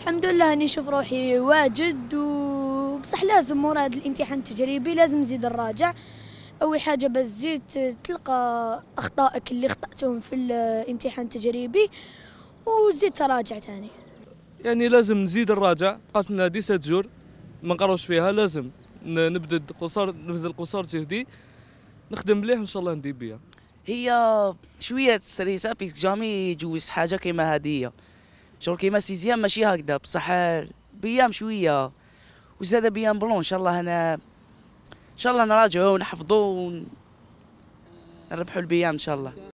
الحمد لله اني نشوف روحي واجد وبصح لازم ورا هذا الامتحان التجريبي لازم نزيد نراجع اول حاجه بس زيد تلقى اخطائك اللي خطاتهم في الامتحان التجريبي وزيد تراجع ثاني يعني لازم نزيد نراجع قاتلنا سات جور ما نقراوش فيها لازم نبذل قصار نبذل قصار جهدي نخدم مليح وان شاء الله ندير بيها هي شويه سريسه بيسك جامي يجوز حاجه كيما هذه شغل كيما سيزيام ماشي هكذا بصح بيام شويه وزاد بيام بلون ان شاء الله انا ان شاء الله نراجعوا ونحفظوا ونربحوا البيام ان شاء الله